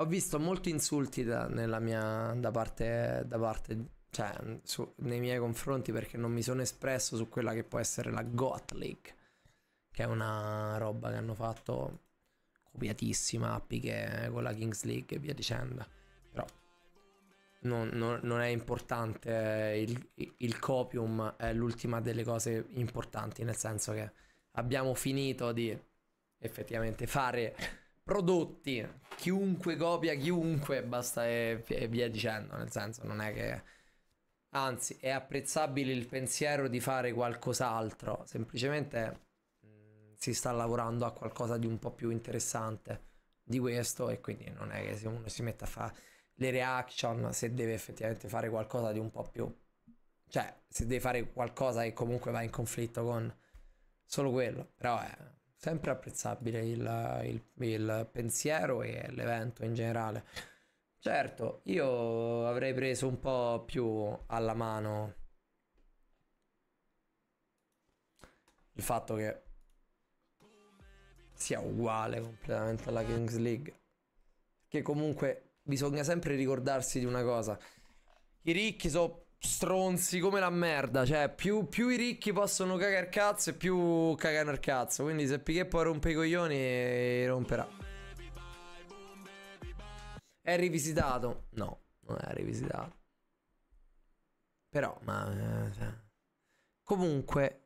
Ho visto molti insulti da, mia, da parte, da parte cioè, su, nei miei confronti perché non mi sono espresso su quella che può essere la Goat League, che è una roba che hanno fatto copiatissima appiche con la Kings League e via dicendo. Però non, non, non è importante, il, il copium è l'ultima delle cose importanti, nel senso che abbiamo finito di effettivamente fare prodotti, chiunque copia chiunque, basta e, e via dicendo, nel senso non è che... Anzi, è apprezzabile il pensiero di fare qualcos'altro, semplicemente mh, mm, si sta lavorando a qualcosa di un po' più interessante di questo e quindi non è che se uno si mette a fare le reaction, se deve effettivamente fare qualcosa di un po' più... Cioè, se deve fare qualcosa che comunque va in conflitto con solo quello, però è sempre apprezzabile il, il, il pensiero e l'evento in generale. Certo, io avrei preso un po' più alla mano il fatto che sia uguale completamente alla Kings League. Che comunque bisogna sempre ricordarsi di una cosa. I ricchi sono stronzi come la merda. Cioè, più, più i ricchi possono cagare cazzo e più cagano il cazzo. Quindi se Piquet poi rompe i coglioni, eh, romperà. È rivisitato? No, non è rivisitato. Però, ma... Eh, cioè, comunque,